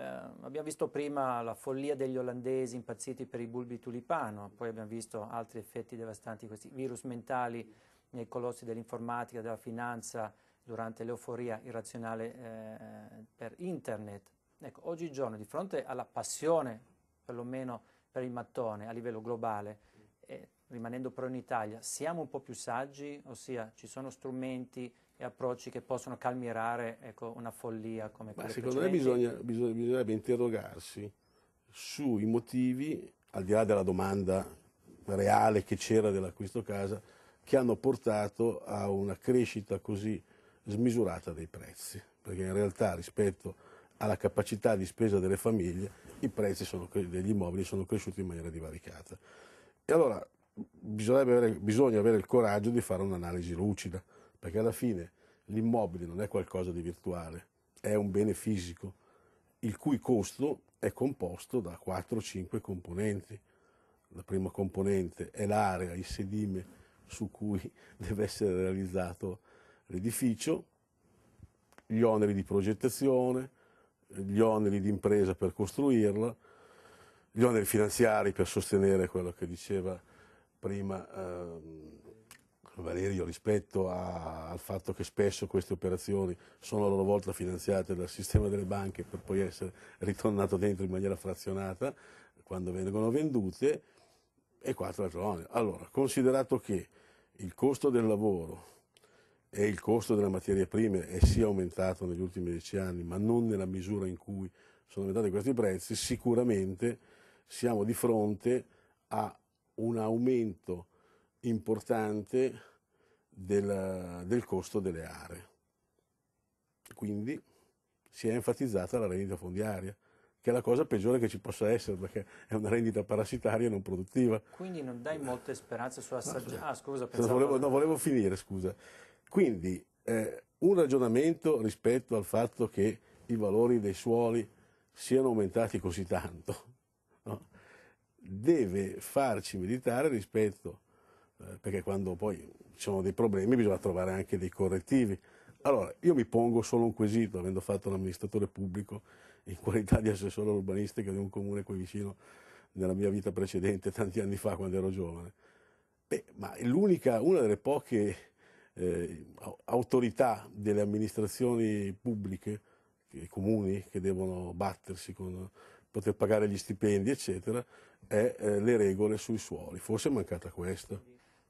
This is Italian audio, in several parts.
Eh, abbiamo visto prima la follia degli olandesi impazziti per i bulbi tulipano, poi abbiamo visto altri effetti devastanti questi virus mentali nei colossi dell'informatica, della finanza, durante l'euforia irrazionale eh, per internet. Ecco, oggigiorno, di fronte alla passione, perlomeno per il mattone a livello globale, eh, rimanendo però in Italia, siamo un po' più saggi, ossia ci sono strumenti, e approcci che possono calmierare ecco, una follia come quella. Secondo me bisogna, bisogna, bisognerebbe interrogarsi sui motivi, al di là della domanda reale che c'era dell'acquisto casa, che hanno portato a una crescita così smisurata dei prezzi, perché in realtà rispetto alla capacità di spesa delle famiglie i prezzi sono, degli immobili sono cresciuti in maniera divaricata. E allora avere, bisogna avere il coraggio di fare un'analisi lucida perché alla fine l'immobile non è qualcosa di virtuale, è un bene fisico, il cui costo è composto da 4-5 componenti. La prima componente è l'area, il sedime su cui deve essere realizzato l'edificio, gli oneri di progettazione, gli oneri di impresa per costruirla, gli oneri finanziari per sostenere quello che diceva prima. Ehm, Valerio, rispetto a, al fatto che spesso queste operazioni sono a loro volta finanziate dal sistema delle banche per poi essere ritornato dentro in maniera frazionata quando vengono vendute, e 4 altroni. Allora, considerato che il costo del lavoro e il costo delle materie prime è sì aumentato negli ultimi dieci anni, ma non nella misura in cui sono aumentati questi prezzi, sicuramente siamo di fronte a un aumento importante del, del costo delle aree. Quindi si è enfatizzata la rendita fondiaria, che è la cosa peggiore che ci possa essere, perché è una rendita parassitaria e non produttiva. Quindi non dai molte speranze sulla saggia. ah, scusa, pensavo... volevo, no, volevo finire, scusa. Quindi eh, un ragionamento rispetto al fatto che i valori dei suoli siano aumentati così tanto no? deve farci meditare rispetto eh, perché quando poi ci sono dei problemi bisogna trovare anche dei correttivi. Allora, io mi pongo solo un quesito, avendo fatto l'amministratore pubblico in qualità di assessore urbanistico di un comune qui vicino nella mia vita precedente, tanti anni fa quando ero giovane. Beh, ma l'unica, una delle poche eh, autorità delle amministrazioni pubbliche, i comuni che devono battersi con poter pagare gli stipendi, eccetera, è eh, le regole sui suoli. Forse è mancata questa.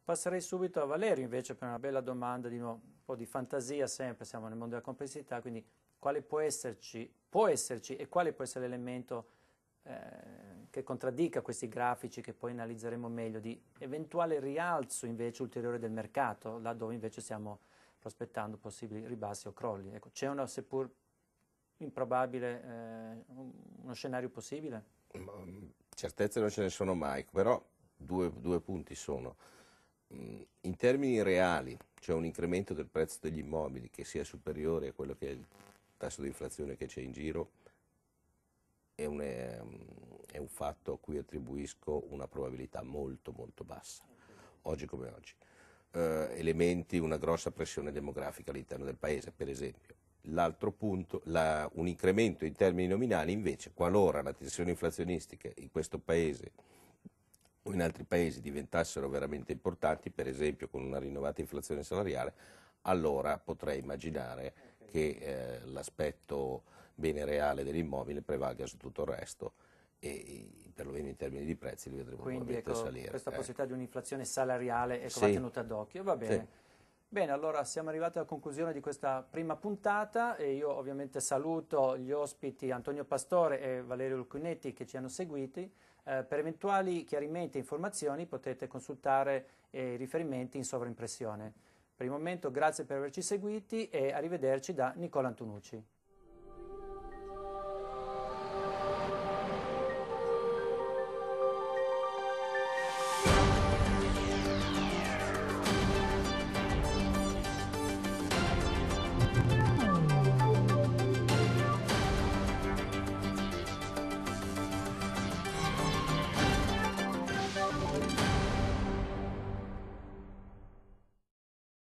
Passerei subito a Valerio invece per una bella domanda, di nuovo, un po' di fantasia sempre, siamo nel mondo della complessità, quindi quale può esserci, può esserci e quale può essere l'elemento eh, che contraddica questi grafici che poi analizzeremo meglio, di eventuale rialzo invece ulteriore del mercato, laddove invece stiamo prospettando possibili ribassi o crolli. Ecco, c'è una seppur improbabile, eh, uno scenario possibile? Mm, certezze non ce ne sono mai, però due, due punti sono Mm, in termini reali c'è cioè un incremento del prezzo degli immobili che sia superiore a quello che è il tasso di inflazione che c'è in giro, è un, mm, è un fatto a cui attribuisco una probabilità molto molto bassa, oggi come oggi. Eh, elementi, una grossa pressione demografica all'interno del paese, per esempio. L'altro punto, la, un incremento in termini nominali invece, qualora la tensione inflazionistica in questo paese o in altri paesi diventassero veramente importanti, per esempio con una rinnovata inflazione salariale, allora potrei immaginare che eh, l'aspetto bene reale dell'immobile prevalga su tutto il resto e perlomeno in termini di prezzi li vedremo Quindi, ecco, salire. Quindi questa eh. possibilità di un'inflazione salariale ecco, sì. va tenuta d'occhio, va bene. Sì. Bene, allora siamo arrivati alla conclusione di questa prima puntata e io ovviamente saluto gli ospiti Antonio Pastore e Valerio Lucunetti che ci hanno seguiti. Eh, per eventuali chiarimenti e informazioni potete consultare eh, i riferimenti in sovraimpressione. Per il momento grazie per averci seguiti e arrivederci da Nicola Antonucci.